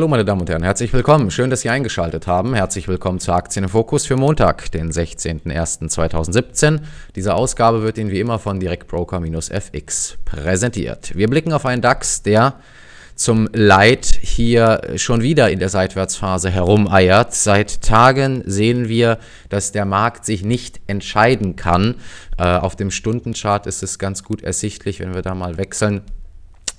Hallo meine Damen und Herren, herzlich willkommen. Schön, dass Sie eingeschaltet haben. Herzlich willkommen zur Aktien im Fokus für Montag, den 16.01.2017. Diese Ausgabe wird Ihnen wie immer von Direktbroker-FX präsentiert. Wir blicken auf einen DAX, der zum Leid hier schon wieder in der Seitwärtsphase herumeiert. Seit Tagen sehen wir, dass der Markt sich nicht entscheiden kann. Äh, auf dem Stundenchart ist es ganz gut ersichtlich, wenn wir da mal wechseln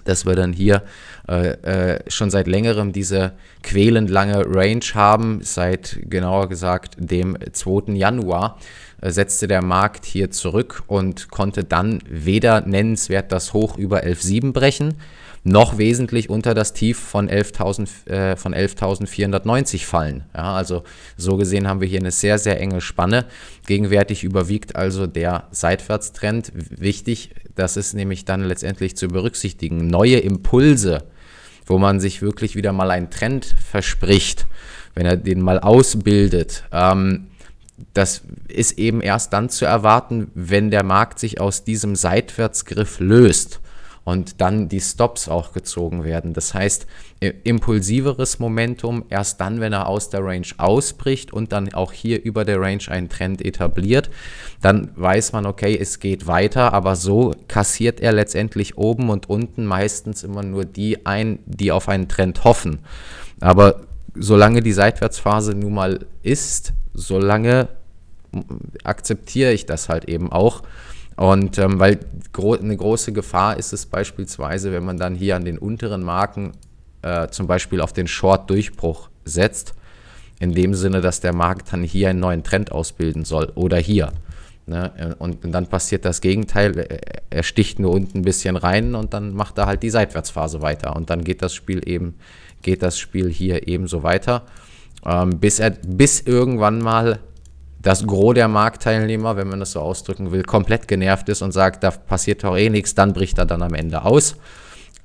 dass wir dann hier äh, äh, schon seit längerem diese quälend lange Range haben. Seit genauer gesagt dem 2. Januar äh, setzte der Markt hier zurück und konnte dann weder nennenswert das Hoch über 11,7 brechen, noch wesentlich unter das Tief von 11.490 äh, von 11.490 fallen. Ja, also so gesehen haben wir hier eine sehr, sehr enge Spanne. Gegenwärtig überwiegt also der Seitwärtstrend. Wichtig, das ist nämlich dann letztendlich zu berücksichtigen. Neue Impulse, wo man sich wirklich wieder mal einen Trend verspricht, wenn er den mal ausbildet. Ähm, das ist eben erst dann zu erwarten, wenn der Markt sich aus diesem Seitwärtsgriff löst und dann die Stops auch gezogen werden. Das heißt, impulsiveres Momentum erst dann, wenn er aus der Range ausbricht und dann auch hier über der Range einen Trend etabliert, dann weiß man, okay, es geht weiter, aber so kassiert er letztendlich oben und unten meistens immer nur die ein, die auf einen Trend hoffen. Aber solange die Seitwärtsphase nun mal ist, solange akzeptiere ich das halt eben auch und ähm, weil gro eine große Gefahr ist es beispielsweise, wenn man dann hier an den unteren Marken äh, zum Beispiel auf den Short-Durchbruch setzt, in dem Sinne, dass der Markt dann hier einen neuen Trend ausbilden soll oder hier. Ne? Äh, und, und, dann passiert das Gegenteil, äh, er sticht nur unten ein bisschen rein und dann macht er halt die Seitwärtsphase weiter und dann geht das Spiel eben, geht das Spiel hier ebenso weiter, ähm, bis, er, bis irgendwann mal das Gros der Marktteilnehmer, wenn man das so ausdrücken will, komplett genervt ist und sagt, da passiert doch eh nichts, dann bricht er dann am Ende aus.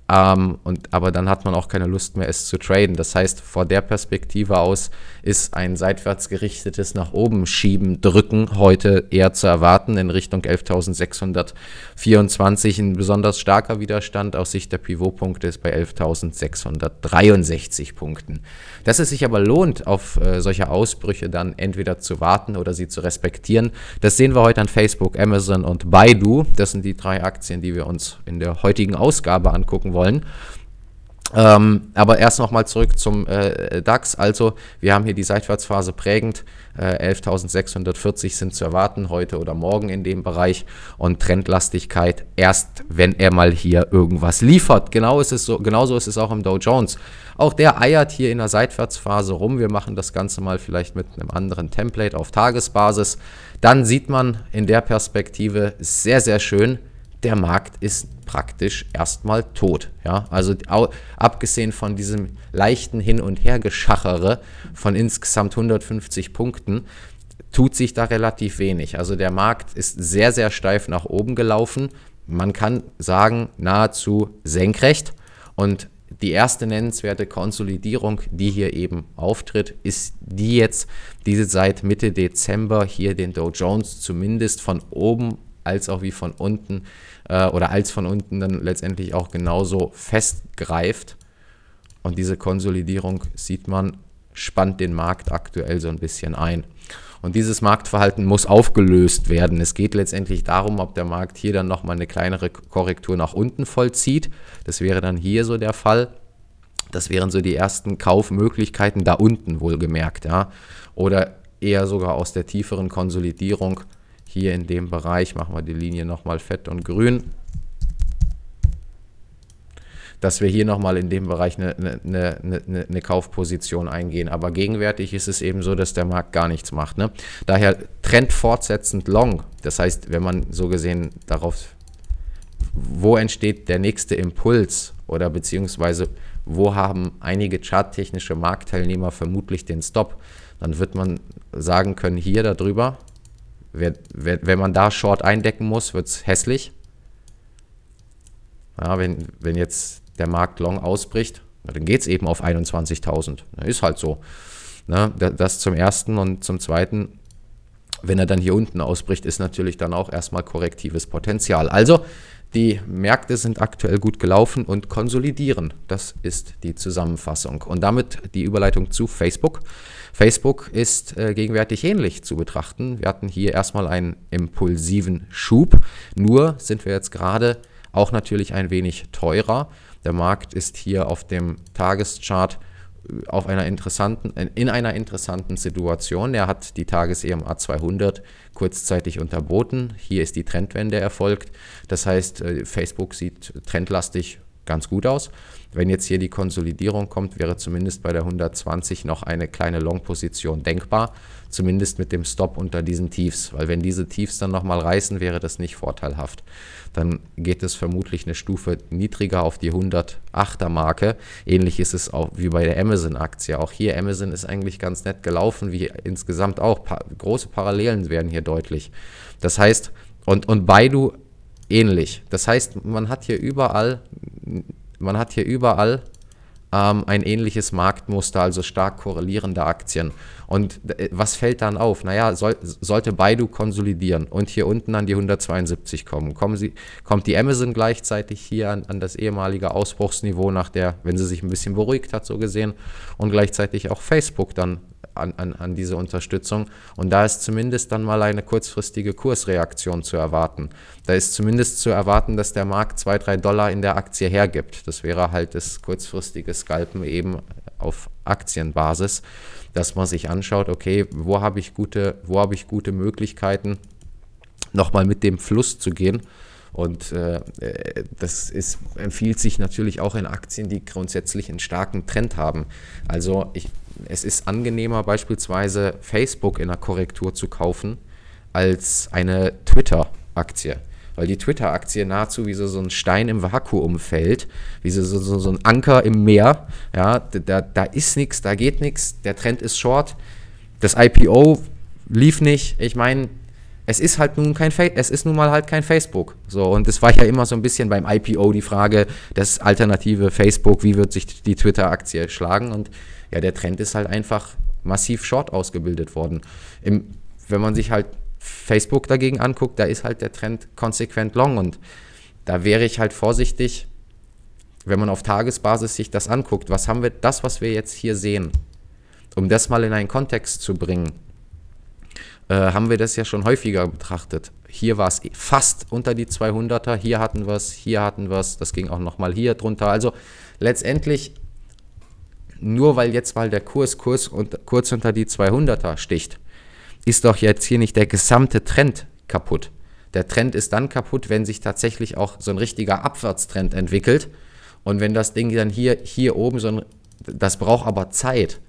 Ähm, und, aber dann hat man auch keine Lust mehr, es zu traden. Das heißt, vor der Perspektive aus ist ein seitwärts gerichtetes nach oben schieben, drücken heute eher zu erwarten in Richtung 11.624. Ein besonders starker Widerstand aus Sicht der Pivotpunkte ist bei 11.663 Punkten. Dass es sich aber lohnt, auf äh, solche Ausbrüche dann entweder zu warten oder sie zu respektieren, das sehen wir heute an Facebook, Amazon und Baidu. Das sind die drei Aktien, die wir uns in der heutigen Ausgabe angucken wollen wollen. Ähm, aber erst nochmal zurück zum äh, äh, DAX. Also, wir haben hier die Seitwärtsphase prägend. Äh, 11.640 sind zu erwarten heute oder morgen in dem Bereich. Und Trendlastigkeit erst, wenn er mal hier irgendwas liefert. Genau ist es so, genauso ist es auch im Dow Jones. Auch der eiert hier in der Seitwärtsphase rum. Wir machen das Ganze mal vielleicht mit einem anderen Template auf Tagesbasis. Dann sieht man in der Perspektive sehr, sehr schön, der Markt ist praktisch erstmal tot. Ja? Also abgesehen von diesem leichten Hin- und Hergeschachere von insgesamt 150 Punkten, tut sich da relativ wenig. Also der Markt ist sehr, sehr steif nach oben gelaufen. Man kann sagen, nahezu senkrecht. Und die erste nennenswerte Konsolidierung, die hier eben auftritt, ist die jetzt, die seit Mitte Dezember hier den Dow Jones zumindest von oben als auch wie von unten äh, oder als von unten dann letztendlich auch genauso festgreift. Und diese Konsolidierung sieht man, spannt den Markt aktuell so ein bisschen ein. Und dieses Marktverhalten muss aufgelöst werden. Es geht letztendlich darum, ob der Markt hier dann nochmal eine kleinere Korrektur nach unten vollzieht. Das wäre dann hier so der Fall. Das wären so die ersten Kaufmöglichkeiten da unten wohlgemerkt, ja. Oder eher sogar aus der tieferen Konsolidierung hier in dem Bereich machen wir die Linie nochmal fett und grün. Dass wir hier nochmal in dem Bereich eine, eine, eine, eine, Kaufposition eingehen. Aber gegenwärtig ist es eben so, dass der Markt gar nichts macht. Ne? Daher Trend fortsetzend long. Das heißt, wenn man so gesehen darauf, wo entsteht der nächste Impuls oder beziehungsweise wo haben einige charttechnische Marktteilnehmer vermutlich den Stop, dann wird man sagen können, hier darüber wenn man da Short eindecken muss, wird es hässlich. Ja, wenn, wenn jetzt der Markt Long ausbricht, dann geht es eben auf 21.000. Ist halt so. Ne? Das zum Ersten und zum Zweiten, wenn er dann hier unten ausbricht, ist natürlich dann auch erstmal korrektives Potenzial. Also die Märkte sind aktuell gut gelaufen und konsolidieren. Das ist die Zusammenfassung. Und damit die Überleitung zu Facebook. Facebook ist äh, gegenwärtig ähnlich zu betrachten. Wir hatten hier erstmal einen impulsiven Schub. Nur sind wir jetzt gerade auch natürlich ein wenig teurer. Der Markt ist hier auf dem Tageschart auf einer interessanten, äh, in einer interessanten Situation. Er hat die Tages-EMA 200 kurzzeitig unterboten. Hier ist die Trendwende erfolgt. Das heißt, äh, Facebook sieht trendlastig ganz gut aus. Wenn jetzt hier die Konsolidierung kommt, wäre zumindest bei der 120 noch eine kleine Long-Position denkbar, zumindest mit dem Stop unter diesen Tiefs, weil wenn diese Tiefs dann nochmal reißen, wäre das nicht vorteilhaft. Dann geht es vermutlich eine Stufe niedriger auf die 108er Marke. Ähnlich ist es auch wie bei der Amazon-Aktie. Auch hier Amazon ist eigentlich ganz nett gelaufen, wie insgesamt auch. Pa große Parallelen werden hier deutlich. Das heißt, und, und Baidu ähnlich. Das heißt, man hat hier überall man hat hier überall ähm, ein ähnliches Marktmuster, also stark korrelierende Aktien. Und äh, was fällt dann auf? Naja, soll, sollte Baidu konsolidieren und hier unten an die 172 kommen, kommen sie, kommt die Amazon gleichzeitig hier an, an das ehemalige Ausbruchsniveau nach der, wenn sie sich ein bisschen beruhigt hat, so gesehen, und gleichzeitig auch Facebook dann an, an, an, diese Unterstützung. Und da ist zumindest dann mal eine kurzfristige Kursreaktion zu erwarten. Da ist zumindest zu erwarten, dass der Markt 2, 3 Dollar in der Aktie hergibt. Das wäre halt das kurzfristige Scalpen eben auf Aktienbasis, dass man sich anschaut, okay, wo habe ich gute, wo habe ich gute Möglichkeiten, nochmal mit dem Fluss zu gehen. Und äh, das ist, empfiehlt sich natürlich auch in Aktien, die grundsätzlich einen starken Trend haben. Also ich, es ist angenehmer beispielsweise Facebook in einer Korrektur zu kaufen als eine Twitter-Aktie weil die Twitter-Aktie nahezu wie so, so ein Stein im Vakuum fällt, wie so, so, so ein Anker im Meer. Ja, da, da ist nichts, da geht nichts, der Trend ist short, das IPO lief nicht. Ich meine, es ist halt nun kein Fa es ist nun mal halt kein Facebook. So, und es war ja immer so ein bisschen beim IPO die Frage, das alternative Facebook, wie wird sich die Twitter-Aktie schlagen? Und ja, der Trend ist halt einfach massiv short ausgebildet worden. Im, wenn man sich halt Facebook dagegen anguckt, da ist halt der Trend konsequent long und da wäre ich halt vorsichtig, wenn man auf Tagesbasis sich das anguckt, was haben wir, das, was wir jetzt hier sehen, um das mal in einen Kontext zu bringen, äh, haben wir das ja schon häufiger betrachtet. Hier war es fast unter die 200er, hier hatten wir es, hier hatten wir es, das ging auch nochmal hier drunter. Also letztendlich, nur weil jetzt mal der Kurs, Kurs und, kurz unter die 200er sticht, ist doch jetzt hier nicht der gesamte Trend kaputt. Der Trend ist dann kaputt, wenn sich tatsächlich auch so ein richtiger Abwärtstrend entwickelt. Und wenn das Ding dann hier, hier oben so ein, das braucht aber Zeit,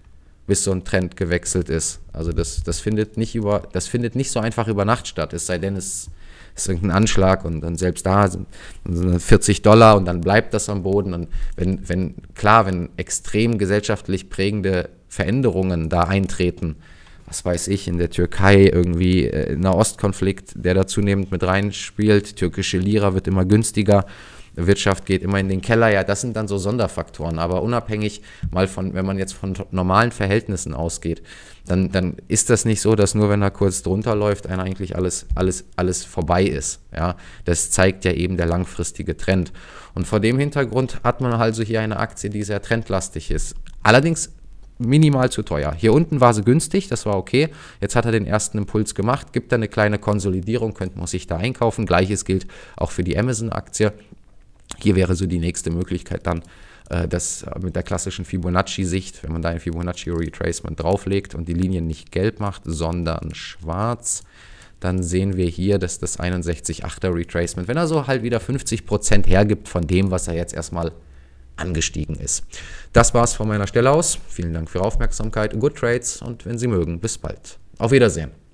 bis so ein Trend gewechselt ist. Also das, das findet nicht über, das findet nicht so einfach über Nacht statt, es sei denn, es ist irgendein Anschlag und dann selbst da sind 40 Dollar und dann bleibt das am Boden. Und wenn, wenn, klar, wenn extrem gesellschaftlich prägende Veränderungen da eintreten, was weiß ich, in der Türkei irgendwie äh, Nahostkonflikt, der da zunehmend mit reinspielt, türkische Lira wird immer günstiger, Wirtschaft geht immer in den Keller, ja, das sind dann so Sonderfaktoren, aber unabhängig mal von, wenn man jetzt von normalen Verhältnissen ausgeht, dann, dann ist das nicht so, dass nur wenn er kurz drunter läuft, einer eigentlich alles, alles, alles vorbei ist, ja, das zeigt ja eben der langfristige Trend und vor dem Hintergrund hat man also hier eine Aktie, die sehr trendlastig ist, allerdings minimal zu teuer. Hier unten war sie günstig, das war okay. Jetzt hat er den ersten Impuls gemacht, gibt da eine kleine Konsolidierung, könnte man sich da einkaufen. Gleiches gilt auch für die Amazon-Aktie. Hier wäre so die nächste Möglichkeit dann, äh, das äh, mit der klassischen Fibonacci-Sicht, wenn man da ein Fibonacci-Retracement drauflegt und die Linien nicht gelb macht, sondern schwarz, dann sehen wir hier, dass das 61,8er Retracement, wenn er so halt wieder 50% hergibt von dem, was er jetzt erstmal angestiegen ist. Das war's von meiner Stelle aus. Vielen Dank für Ihre Aufmerksamkeit, Good Trades und wenn Sie mögen, bis bald. Auf Wiedersehen.